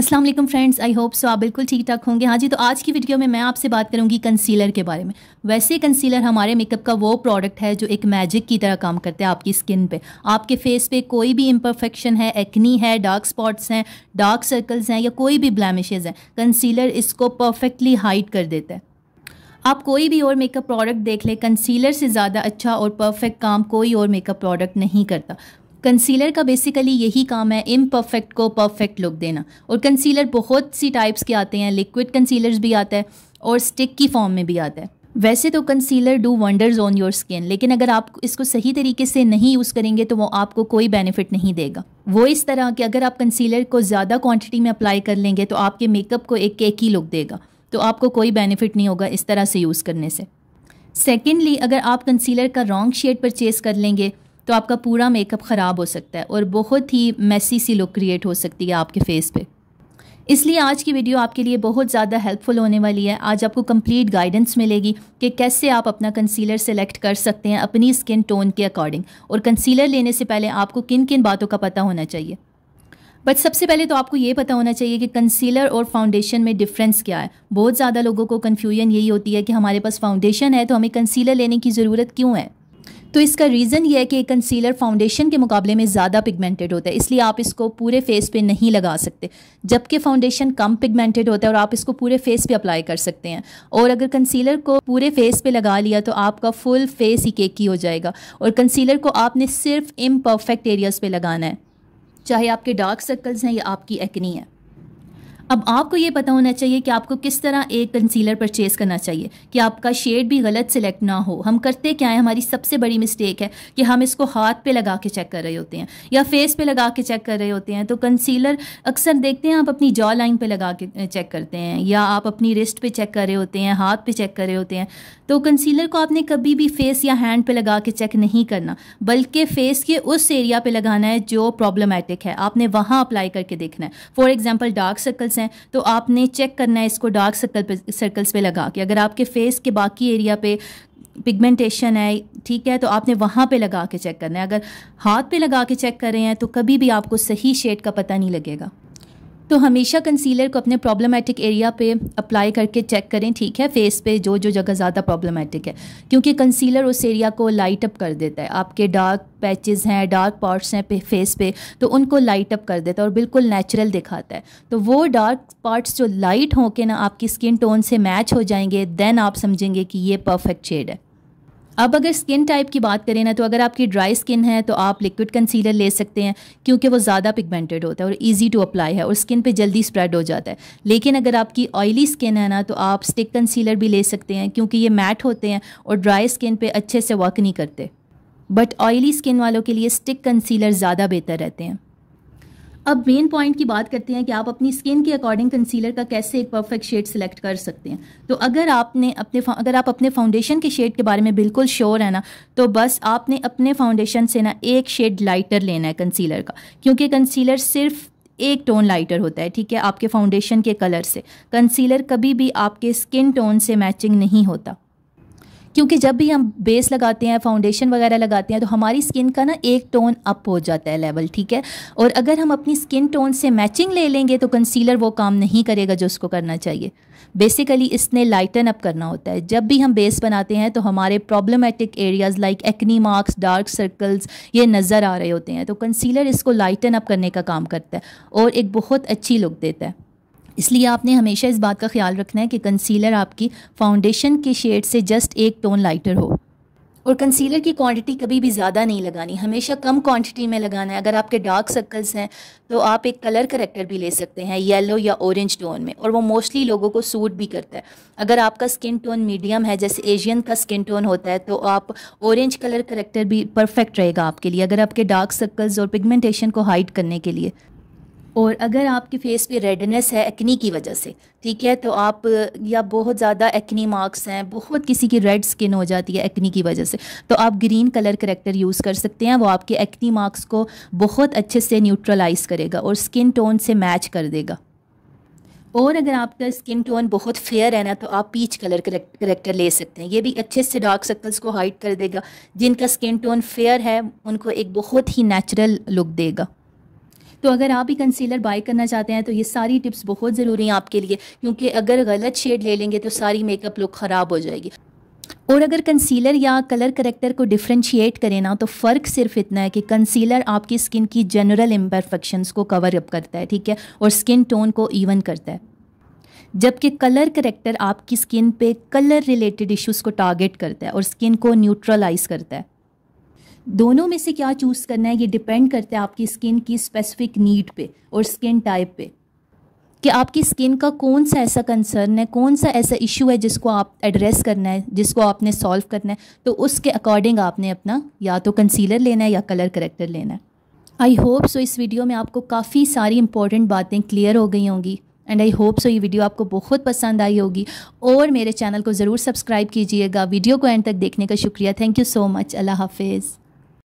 अस्सलाम वालेकुम friends I hope so आप बिल्कुल ठीक ठाक होंगे हाँ जी तो आज की वीडियो में मैं आपसे बात करूंगी कंसीलर के बारे में वैसे कंसीलर हमारे मेकअप का वो प्रोडक्ट है जो एक मैजिक की तरह काम करता है आपकी स्किन पे आपके फेस पे कोई भी इम्परफेक्शन है एक्नी है डार्क स्पॉट्स हैं डार्क सर्कल्स हैं या कोई भी ब्लैमिशेज हैं कंसीलर इसको परफेक्टली हाइड कर देता है आप कोई भी और मेकअप प्रोडक्ट देख लें कंसीलर से ज़्यादा अच्छा और परफेक्ट काम कोई और मेकअप प्रोडक्ट नहीं करता कंसीलर का बेसिकली यही काम है इम परफेक्ट को परफेक्ट लुक देना और कंसीलर बहुत सी टाइप्स के आते हैं लिक्विड कंसीलर्स भी आता है और स्टिक की फॉर्म में भी आता है वैसे तो concealer do wonders on your skin लेकिन अगर आप इसको सही तरीके से नहीं यूज़ करेंगे तो वो आपको कोई बेनिफिट नहीं देगा वो इस तरह कि अगर आप कंसीलर को ज़्यादा क्वांटिटी में अप्लाई कर लेंगे तो आपके मेकअप को एक केक ही लुक देगा तो आपको कोई बेनिफिट नहीं होगा इस तरह से यूज़ करने से सेकेंडली अगर आप कंसीलर का रॉन्ग शेड परचेज़ कर लेंगे तो आपका पूरा मेकअप ख़राब हो सकता है और बहुत ही मैसी सी लुक क्रिएट हो सकती है आपके फेस पे इसलिए आज की वीडियो आपके लिए बहुत ज़्यादा हेल्पफुल होने वाली है आज आपको कंप्लीट गाइडेंस मिलेगी कि कैसे आप अपना कंसीलर सेलेक्ट कर सकते हैं अपनी स्किन टोन के अकॉर्डिंग और कंसीलर लेने से पहले आपको किन किन बातों का पता होना चाहिए बट सबसे पहले तो आपको ये पता होना चाहिए कि कंसीलर और फाउंडेशन में डिफरेंस क्या है बहुत ज़्यादा लोगों को कन्फ्यूजन यही होती है कि हमारे पास फाउंडेशन है तो हमें कंसीलर लेने की ज़रूरत क्यों है तो इसका रीज़न ये है कि कंसीलर फाउंडेशन के मुकाबले में ज़्यादा पिगमेंटेड होता है इसलिए आप इसको पूरे फेस पे नहीं लगा सकते जबकि फाउंडेशन कम पिगमेंटेड होता है और आप इसको पूरे फेस पे अप्लाई कर सकते हैं और अगर कंसीलर को पूरे फेस पे लगा लिया तो आपका फुल फेस ही केकी हो जाएगा और कंसीलर को आपने सिर्फ इम परफेक्ट एरियाज़ पर लगाना है चाहे आपके डार्क सर्कल्स हैं या आपकी एक्नी है अब आपको ये पता होना चाहिए कि आपको किस तरह एक कंसीलर परचेज़ करना चाहिए कि आपका शेड भी गलत सिलेक्ट ना हो हम करते क्या है हमारी सबसे बड़ी मिस्टेक है कि हम इसको हाथ पे लगा के चेक कर रहे होते हैं या फेस पे लगा के चेक कर रहे होते हैं तो कंसीलर अक्सर देखते हैं आप अपनी जॉ लाइन पर लगा के चेक करते हैं या आप अपनी रिस्ट पर चेक कर रहे होते हैं हाथ पे चेक कर रहे होते हैं तो कंसीलर को आपने कभी भी फेस या हैंड पे लगा के चेक नहीं करना बल्कि फेस के उस एरिया पर लगाना है जो प्रॉब्लमेटिक है आपने वहाँ अप्लाई करके देखना है फॉर एग्ज़ाम्पल डार्क सर्कल्स हैं तो आपने चेक करना है इसको डार्क सर्कल पे सर्कल्स पे लगा के अगर आपके फेस के बाकी एरिया पे पिगमेंटेशन है ठीक है तो आपने वहाँ पे लगा के चेक करना है अगर हाथ पे लगा के चेक कर रहे हैं तो कभी भी आपको सही शेड का पता नहीं लगेगा तो हमेशा कंसीलर को अपने प्रॉब्लमेटिक एरिया पे अप्लाई करके चेक करें ठीक है फेस पे जो जो जगह ज़्यादा प्रॉब्लमेटिक है क्योंकि कंसीलर उस एरिया को लाइट अप कर देता है आपके डार्क पैचेस हैं डार्क पार्ट्स हैं फेस पे तो उनको लाइट अप कर देता है और बिल्कुल नेचुरल दिखाता है तो वो डार्क पार्ट्स जो लाइट हों के ना आपकी स्किन टोन से मैच हो जाएंगे देन आप समझेंगे कि ये परफेक्ट शेड है अब अगर स्किन टाइप की बात करें ना तो अगर आपकी ड्राई स्किन है तो आप लिक्विड कंसीलर ले सकते हैं क्योंकि वो ज़्यादा पिगमेंटेड होता है और ईजी टू अप्लाई है और स्किन पे जल्दी स्प्रेड हो जाता है लेकिन अगर आपकी ऑयली स्किन है ना तो आप स्टिक कंसीलर भी ले सकते हैं क्योंकि ये मैट होते हैं और ड्राई स्किन पर अच्छे से वर्क नहीं करते बट ऑयली स्किन वालों के लिए स्टिक कंसीलर ज़्यादा बेहतर रहते हैं अब मेन पॉइंट की बात करते हैं कि आप अपनी स्किन के अकॉर्डिंग कंसीलर का कैसे एक परफेक्ट शेड सेलेक्ट कर सकते हैं तो अगर आपने अपने अगर आप अपने फाउंडेशन के शेड के बारे में बिल्कुल श्योर है ना तो बस आपने अपने फाउंडेशन से ना एक शेड लाइटर लेना है कंसीलर का क्योंकि कंसीलर सिर्फ एक टोन लाइटर होता है ठीक है आपके फाउंडेशन के कलर से कंसीलर कभी भी आपके स्किन टोन से मैचिंग नहीं होता क्योंकि जब भी हम बेस लगाते हैं फाउंडेशन वगैरह लगाते हैं तो हमारी स्किन का ना एक टोन अप हो जाता है लेवल ठीक है और अगर हम अपनी स्किन टोन से मैचिंग ले लेंगे तो कंसीलर वो काम नहीं करेगा जो उसको करना चाहिए बेसिकली इसने लाइटन अप करना होता है जब भी हम बेस बनाते हैं तो हमारे problematic areas like acne marks dark circles ये नज़र आ रहे होते हैं तो कंसीलर इसको लाइटन अप करने का काम करता है और एक बहुत अच्छी लुक देता है इसलिए आपने हमेशा इस बात का ख्याल रखना है कि कंसीलर आपकी फाउंडेशन के शेड से जस्ट एक टोन लाइटर हो और कंसीलर की क्वांटिटी कभी भी ज़्यादा नहीं लगानी हमेशा कम क्वांटिटी में लगाना है अगर आपके डार्क सर्कल्स हैं तो आप एक कलर करेक्टर भी ले सकते हैं येलो या ऑरेंज टोन में और वो मोस्टली लोगों को सूट भी करता है अगर आपका स्किन टोन मीडियम है जैसे एशियन का स्किन टोन होता है तो आप ऑरेंज कलर करेक्टर भी परफेक्ट रहेगा आपके लिए अगर आपके डार्क सर्कल्स और पिगमेंटेशन को हाइड करने के लिए और अगर आपके फेस पे रेडनेस है एक्नी की वजह से ठीक है तो आप या बहुत ज़्यादा एक्नी मार्क्स हैं बहुत किसी की रेड स्किन हो जाती है एक्नी की वजह से तो आप ग्रीन कलर करेक्टर यूज़ कर सकते हैं वो आपके एक्नी मार्क्स को बहुत अच्छे से न्यूट्रलाइज करेगा और स्किन टोन से मैच कर देगा और अगर आपका स्किन टोन बहुत फेयर है ना तो आप पीच कलर करेक्टर ले सकते हैं ये भी अच्छे से डार्क सर्कल्स को हाइड कर देगा जिनका स्किन टोन फेयर है उनको एक बहुत ही नेचुरल लुक देगा तो अगर आप भी कंसीलर बाई करना चाहते हैं तो ये सारी टिप्स बहुत ज़रूरी हैं आपके लिए क्योंकि अगर गलत शेड ले लेंगे तो सारी मेकअप लुक ख़राब हो जाएगी और अगर कंसीलर या कलर करेक्टर को डिफ्रेंशिएट करें ना तो फ़र्क सिर्फ इतना है कि कंसीलर आपकी स्किन की जनरल इम्परफेक्शंस को कवर अप करता है ठीक है और स्किन टोन को इवन करता है जबकि कलर करेक्टर आपकी स्किन पे कलर रिलेटेड इश्यूज को टारगेट करता है और स्किन को न्यूट्रलाइज करता है दोनों में से क्या चूज़ करना है ये डिपेंड करता है आपकी स्किन की स्पेसिफिक नीड पे और स्किन टाइप पे कि आपकी स्किन का कौन सा ऐसा कंसर्न है कौन सा ऐसा इशू है जिसको आप एड्रेस करना है जिसको आपने सॉल्व करना है तो उसके अकॉर्डिंग आपने अपना या तो कंसीलर लेना है या कलर करेक्टर लेना है आई होप सो इस वीडियो में आपको काफ़ी सारी इंपॉर्टेंट बातें क्लियर हो गई होंगी एंड आई होप सो ये वीडियो आपको बहुत पसंद आई होगी और मेरे चैनल को ज़रूर सब्सक्राइब कीजिएगा वीडियो को एंड तक देखने का शुक्रिया थैंक यू सो मच अल्लाह हाफिज़